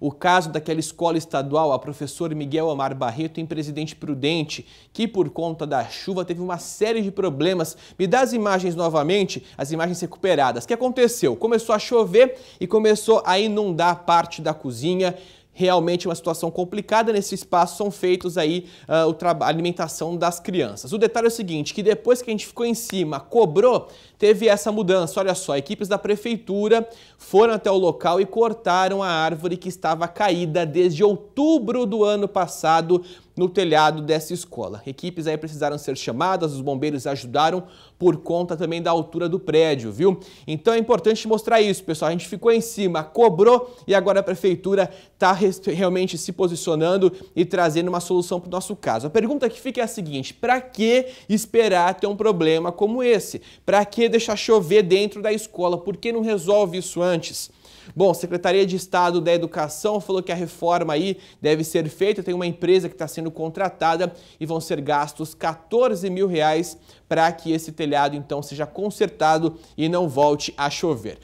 O caso daquela escola estadual, a professor Miguel Omar Barreto em Presidente Prudente, que por conta da chuva teve uma série de problemas. Me dá as imagens novamente, as imagens recuperadas. O que aconteceu? Começou a chover e começou a inundar parte da cozinha realmente uma situação complicada. Nesse espaço são feitos aí uh, a alimentação das crianças. O detalhe é o seguinte, que depois que a gente ficou em cima, cobrou, teve essa mudança. Olha só, equipes da prefeitura foram até o local e cortaram a árvore que estava caída desde outubro do ano passado no telhado dessa escola. Equipes aí precisaram ser chamadas, os bombeiros ajudaram por conta também da altura do prédio, viu? Então é importante mostrar isso, pessoal. A gente ficou em cima, cobrou e agora a prefeitura está realmente se posicionando e trazendo uma solução para o nosso caso. A pergunta que fica é a seguinte: para que esperar ter um problema como esse? Para que deixar chover dentro da escola? Por que não resolve isso antes? Bom, Secretaria de Estado da Educação falou que a reforma aí deve ser feita. Tem uma empresa que está sendo contratada e vão ser gastos 14 mil reais para que esse telhado então seja consertado e não volte a chover.